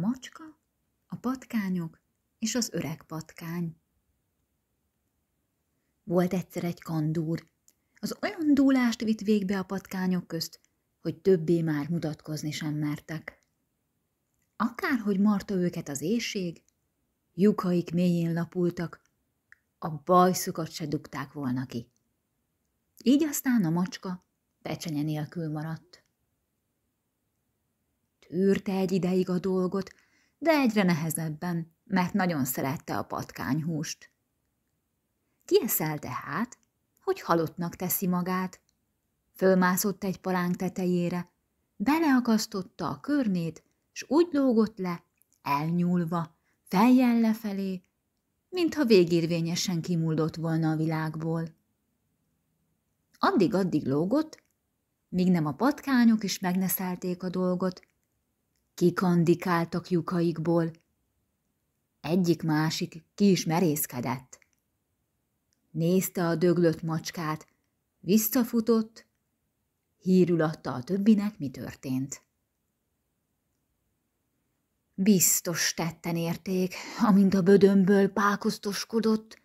macska, a patkányok és az öreg patkány. Volt egyszer egy kandúr. Az olyan dúlást vitt végbe a patkányok közt, hogy többé már mutatkozni sem mertek. Akárhogy marta őket az éjség, lyukaik mélyén lapultak, a bajszukat se dugták volna ki. Így aztán a macska pecsenye nélkül maradt. Tűrte egy ideig a dolgot, de egyre nehezebben, mert nagyon szerette a patkányhúst. Kieszel tehát, hogy halottnak teszi magát. Fölmászott egy palánk tetejére, beleakasztotta a körmét, s úgy lógott le, elnyúlva, fejjel lefelé, mintha végérvényesen kimuldott volna a világból. Addig-addig lógott, míg nem a patkányok is megneszelték a dolgot, kikandikáltak lyukaikból. Egyik-másik ki is merészkedett. Nézte a döglött macskát, visszafutott, hírül adta a többinek, mi történt. Biztos tetten érték, amint a bödömből pákoztoskodott,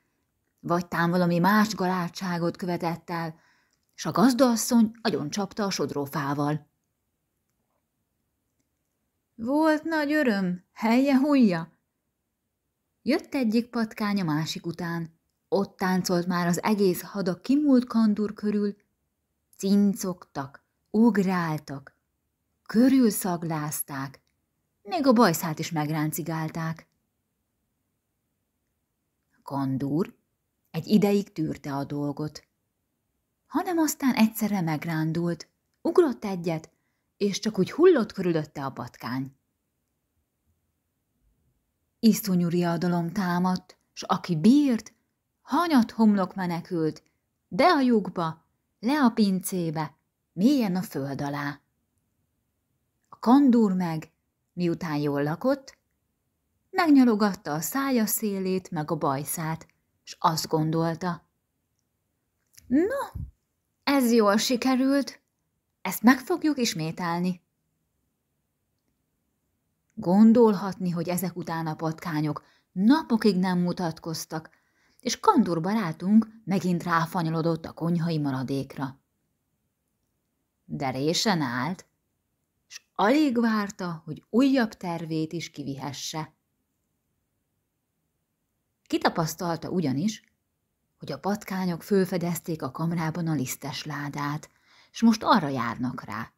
vagy tám valami más galátságot követett el, s a gazdaasszony agyon csapta a sodrófával. Volt nagy öröm, helye hújja! Jött egyik patkány a másik után. Ott táncolt már az egész hada kimúlt kandúr körül. Cincogtak, ugráltak, szaglázták. még a bajszát is megráncigálták. Kandúr egy ideig tűrte a dolgot, hanem aztán egyszerre megrándult, ugrott egyet, és csak úgy hullott körülötte a patkány. Iszonyú riadalom támadt, s aki bírt, hanyat homlok menekült, de a lyukba, le a pincébe, mélyen a föld alá. A kandúr meg, miután jól lakott, megnyalogatta a szája szélét meg a bajszát, s azt gondolta. No, ez jól sikerült. Ezt meg fogjuk ismételni. Gondolhatni, hogy ezek után a patkányok napokig nem mutatkoztak, és Kandur barátunk megint ráfanyolodott a konyhai maradékra. De résen állt, és alig várta, hogy újabb tervét is kivihesse. Kitapasztalta ugyanis, hogy a patkányok fölfedezték a kamrában a lisztes ládát, és most arra járnak rá.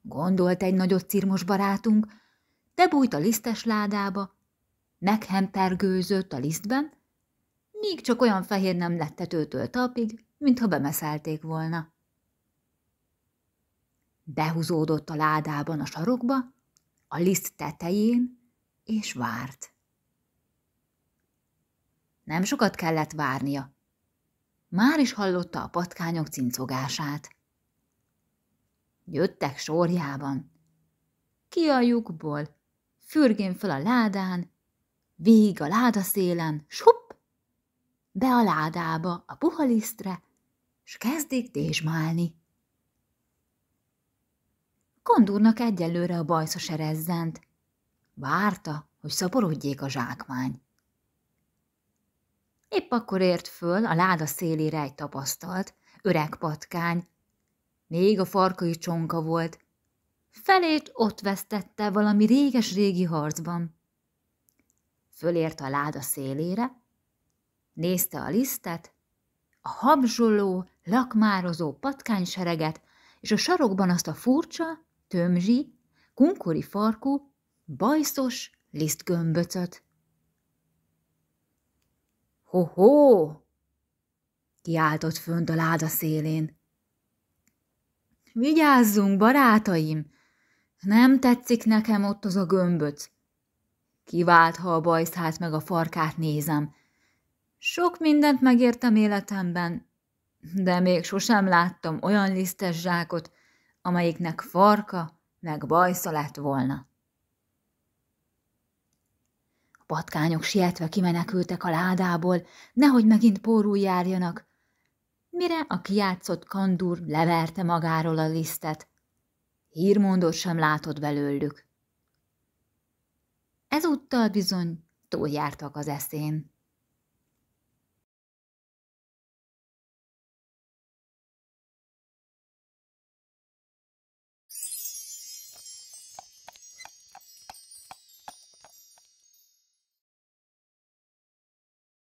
Gondolt egy nagyot cirmos barátunk, de bújt a lisztes ládába, meghempergőzött a lisztben, míg csak olyan fehér nem lett tetőtől tapig, mintha bemeszelték volna. Behúzódott a ládában a sarokba, a liszt tetején, és várt. Nem sokat kellett várnia, már is hallotta a patkányok cincogását. Jöttek sorjában. Ki a lyukból, fürgén föl a ládán, végig a láda ládaszélen, sup! be a ládába, a puha lisztre, s kezdik tézsmálni. Kondúrnak egyelőre a bajsza serezzent. Várta, hogy szaporodjék a zsákmány. Épp akkor ért föl a láda szélére egy tapasztalt, öreg patkány. Még a farkai csonka volt. Felét ott vesztette valami réges-régi harcban. Fölért a láda szélére, nézte a lisztet, a habzsoló, lakmározó patkány sereget, és a sarokban azt a furcsa, tömzsi, kunkori farkú, bajszos lisztgömböcöt. Ho-ho! Kiáltott fönt a láda szélén. Vigyázzunk, barátaim! Nem tetszik nekem ott az a gömböc. Kivált, ha a bajszát meg a farkát nézem. Sok mindent megértem életemben, de még sosem láttam olyan lisztes zsákot, amelyiknek farka meg bajsza lett volna. Patkányok sietve kimenekültek a ládából, nehogy megint pórul járjanak. Mire a kiátszott kandúr leverte magáról a lisztet. Hírmondót sem látott belőlük. Ezúttal bizony túljártak az eszén.